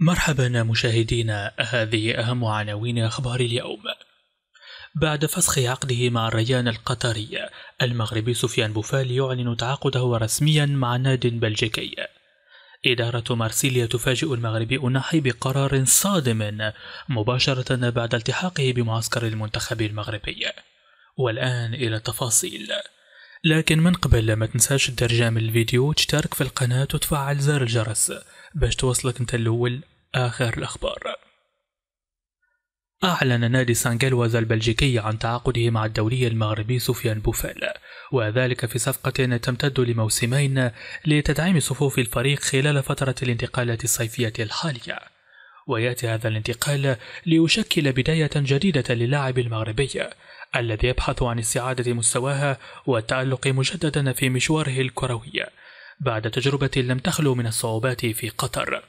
مرحبا مشاهدينا هذه أهم عناوين أخبار اليوم بعد فسخ عقده مع الريان القطري المغربي سفيان بوفال يعلن تعاقده رسميا مع ناد بلجيكي إدارة مارسيليا تفاجئ المغربي بقرار صادم مباشرة بعد التحاقه بمعسكر المنتخب المغربي والآن إلى التفاصيل لكن من قبل ما تنساش تدرجم الفيديو وتشترك في القناة وتفعل زر الجرس باش توصلك انت الاول اخر الاخبار أعلن نادي سانجلواز البلجيكي عن تعاقده مع الدولي المغربي سفيان بوفال وذلك في صفقة تمتد لموسمين لتدعيم صفوف الفريق خلال فترة الانتقالات الصيفية الحالية ويأتي هذا الانتقال ليشكل بداية جديدة للاعب المغربي الذي يبحث عن استعادة مستواه والتألق مجددا في مشواره الكروي بعد تجربة لم تخلو من الصعوبات في قطر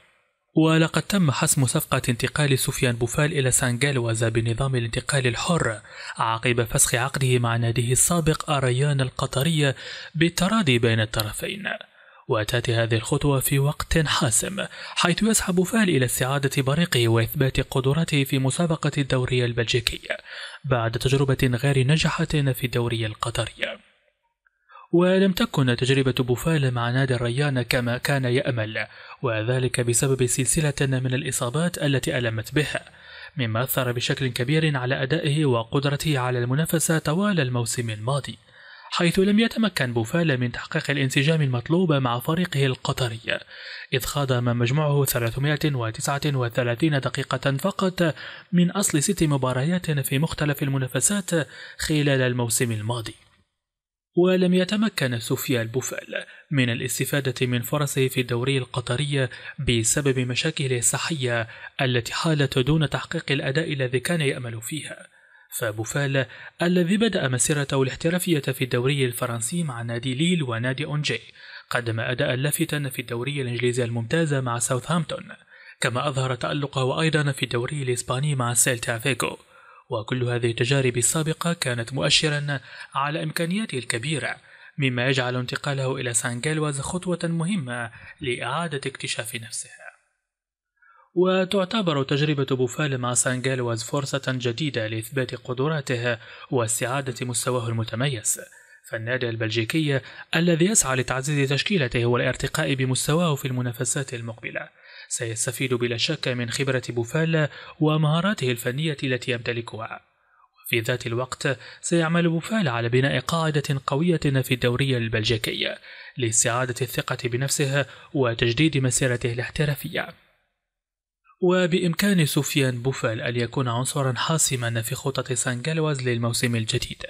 ولقد تم حسم صفقة انتقال سفيان بوفال إلى سانجالوازا بنظام الانتقال الحر عقب فسخ عقده مع ناديه السابق أريان القطرية بالتراضي بين الطرفين وتأتي هذه الخطوة في وقت حاسم حيث يسعى بوفال إلى استعادة بريقه وإثبات قدراته في مسابقة الدورية البلجيكية بعد تجربة غير نجحة في الدورية القطرية ولم تكن تجربة بوفال مع نادي الريان كما كان يأمل وذلك بسبب سلسلة من الإصابات التي ألمت بها مما أثر بشكل كبير على أدائه وقدرته على المنافسة طوال الموسم الماضي حيث لم يتمكن بوفال من تحقيق الانسجام المطلوب مع فريقه القطري إذ خاض ما مجموعه 339 دقيقة فقط من أصل ست مباريات في مختلف المنافسات خلال الموسم الماضي ولم يتمكن سوفيا بوفال من الاستفادة من فرصه في الدوري القطري بسبب مشاكله الصحية التي حالت دون تحقيق الأداء الذي كان يأمل فيها فبوفال الذي بدأ مسيرته الاحترافية في الدوري الفرنسي مع نادي ليل ونادي أونجي قدم أداء لافتا في الدوري الإنجليزي الممتاز مع ساوثهامبتون كما أظهر تألقه أيضا في الدوري الإسباني مع سيلتا فيغو وكل هذه التجارب السابقة كانت مؤشرا على إمكانياته الكبيرة مما يجعل انتقاله إلى سان جالواز خطوة مهمة لإعادة اكتشاف نفسه وتعتبر تجربة بوفال مع سان جالواز فرصة جديدة لإثبات قدراته واستعادة مستواه المتميز فالنادي البلجيكي الذي يسعى لتعزيز تشكيلته والارتقاء بمستواه في المنافسات المقبلة سيستفيد بلا شك من خبرة بوفال ومهاراته الفنية التي يمتلكها وفي ذات الوقت سيعمل بوفال على بناء قاعدة قوية في الدورية البلجيكية لاستعادة الثقة بنفسه وتجديد مسيرته الاحترافية وبإمكان سفيان بوفال أن يكون عنصرا حاسما في خطط سان جالواز للموسم الجديد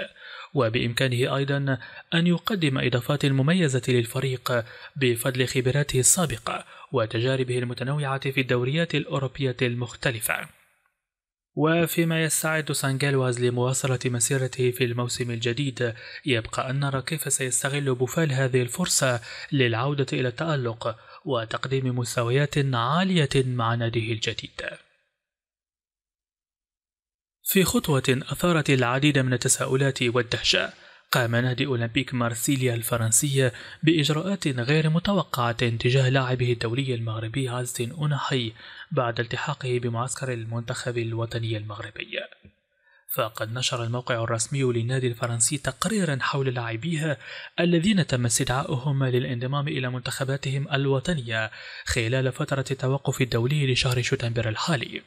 وبإمكانه أيضا أن يقدم إضافات مميزة للفريق بفضل خبراته السابقة وتجاربه المتنوعة في الدوريات الأوروبية المختلفة وفيما يستعد سانجالواز لمواصلة مسيرته في الموسم الجديد يبقى أن نرى كيف سيستغل بوفال هذه الفرصة للعودة إلى التألق وتقديم مستويات عالية مع ناديه الجديد في خطوة أثارت العديد من التساؤلات والدهشة قام نادي أولمبيك مارسيليا الفرنسية بإجراءات غير متوقعة تجاه لاعبه الدولي المغربي عزتين أونحي بعد التحاقه بمعسكر المنتخب الوطني المغربي فقد نشر الموقع الرسمي للنادي الفرنسي تقريرا حول لاعبيها الذين تم استدعاؤهم للانضمام إلى منتخباتهم الوطنية خلال فترة التوقف الدولي لشهر شتنبر الحالي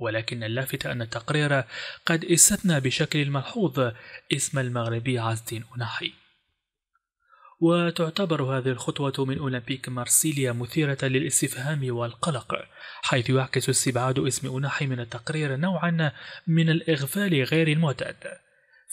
ولكن اللافت أن التقرير قد استثنى بشكل ملحوظ اسم المغربي عز الدين أناحي وتعتبر هذه الخطوة من أولمبيك مارسيليا مثيرة للاستفهام والقلق حيث يعكس استبعاد اسم أناحي من التقرير نوعا من الإغفال غير المعتاد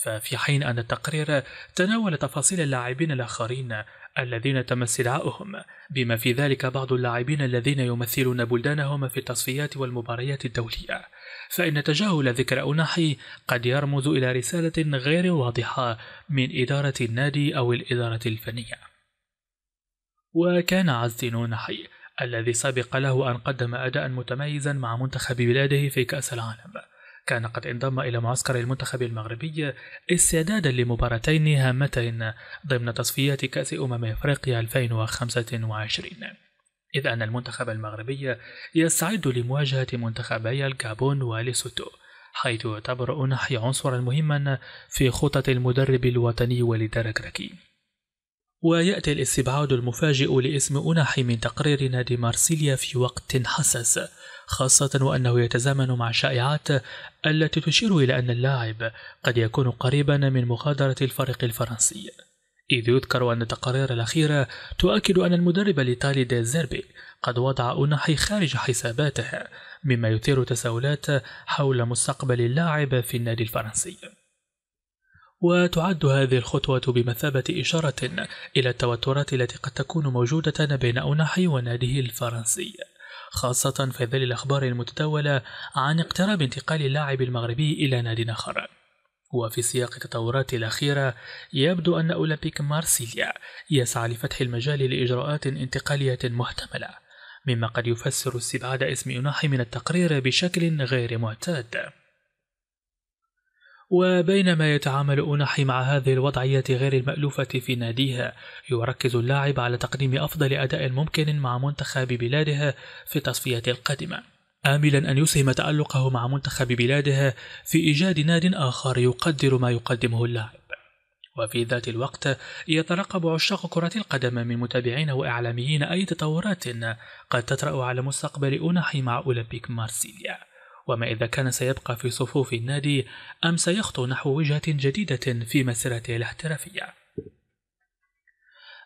ففي حين أن التقرير تناول تفاصيل اللاعبين الآخرين الذين تم استدعاؤهم بما في ذلك بعض اللاعبين الذين يمثلون بلدانهم في التصفيات والمباريات الدولية فإن تجاهل ذكر أوناحي قد يرمز إلى رسالة غير واضحة من إدارة النادي أو الإدارة الفنية وكان عزدين أوناحي الذي سبق له أن قدم أداء متميزا مع منتخب بلاده في كأس العالم كان قد انضم إلى معسكر المنتخب المغربي استعدادا لمباراتين هامتين ضمن تصفيات كأس أمم إفريقيا 2025 إذ أن المنتخب المغربي يستعد لمواجهة منتخبي الكابون وليسوتو حيث يعتبر أنحي عنصرا مهما في خطط المدرب الوطني وليد ويأتي الاستبعاد المفاجئ لاسم أوناحي من تقرير نادي مارسيليا في وقت حساس خاصة وأنه يتزامن مع الشائعات التي تشير إلى أن اللاعب قد يكون قريبا من مغادرة الفريق الفرنسي إذ يذكر أن التقارير الأخيرة تؤكد أن المدرب الإيطالي ديزيربي زيربي قد وضع أوناحي خارج حساباته مما يثير تساؤلات حول مستقبل اللاعب في النادي الفرنسي وتعد هذه الخطوة بمثابة إشارة إلى التوترات التي قد تكون موجودة بين أوناحي وناديه الفرنسي خاصة في ظل الأخبار المتداولة عن اقتراب انتقال اللاعب المغربي إلى نادي آخر وفي سياق التطورات الأخيرة يبدو أن أولمبيك مارسيليا يسعى لفتح المجال لإجراءات انتقالية محتملة مما قد يفسر استبعاد اسم أوناحي من التقرير بشكل غير معتاد وبينما يتعامل أوناحي مع هذه الوضعية غير المألوفة في ناديها يركز اللاعب على تقديم أفضل أداء ممكن مع منتخب بلاده في التصفية القادمة آملا أن يسهم تألقه مع منتخب بلاده في إيجاد ناد آخر يقدر ما يقدمه اللاعب وفي ذات الوقت يترقب عشاق كرة القدم من متابعين وإعلاميين أي تطورات قد تطرأ على مستقبل أوناحي مع أولمبيك مارسيليا وما إذا كان سيبقى في صفوف النادي أم سيخطو نحو وجهة جديدة في مسيرته الاحترافية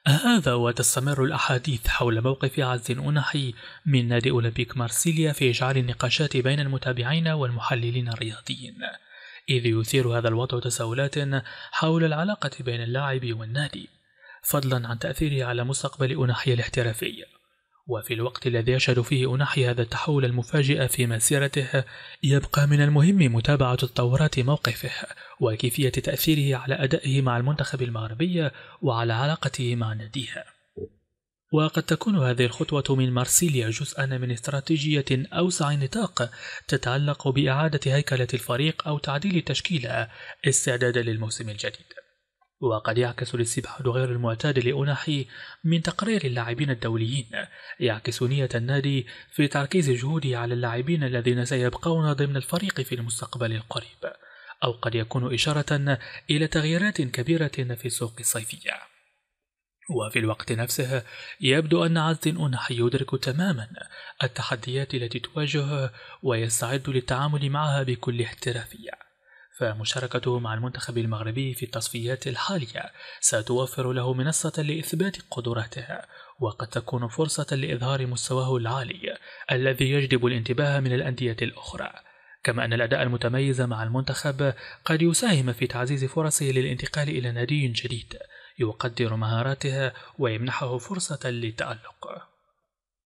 هذا وتستمر الأحاديث حول موقف عز أنحي من نادي أولمبيك مارسيليا في إجعال النقاشات بين المتابعين والمحللين الرياضيين إذ يثير هذا الوضع تساؤلات حول العلاقة بين اللاعب والنادي فضلا عن تأثيره على مستقبل أنحي الاحترافي وفي الوقت الذي يشهد فيه أناحي هذا التحول المفاجئ في مسيرته يبقى من المهم متابعة تطورات موقفه وكيفية تأثيره على أدائه مع المنتخب المغربي وعلى علاقته مع ناديه وقد تكون هذه الخطوة من مارسيليا جزءا من استراتيجية أوسع نطاق تتعلق بإعادة هيكلة الفريق أو تعديل تشكيله استعدادا للموسم الجديد وقد يعكس الاستبعاد غير المعتاد لأناحي من تقرير اللاعبين الدوليين يعكس نية النادي في تركيز جهوده على اللاعبين الذين سيبقون ضمن الفريق في المستقبل القريب أو قد يكون إشارة إلى تغييرات كبيرة في السوق الصيفية وفي الوقت نفسه يبدو أن عزد أنحي يدرك تماما التحديات التي تواجهه ويستعد للتعامل معها بكل احترافية فمشاركته مع المنتخب المغربي في التصفيات الحالية ستوفر له منصة لإثبات قدراته وقد تكون فرصة لإظهار مستواه العالي الذي يجذب الانتباه من الأندية الأخرى كما أن الأداء المتميز مع المنتخب قد يساهم في تعزيز فرصه للانتقال إلى نادي جديد يقدر مهاراتها ويمنحه فرصة للتألق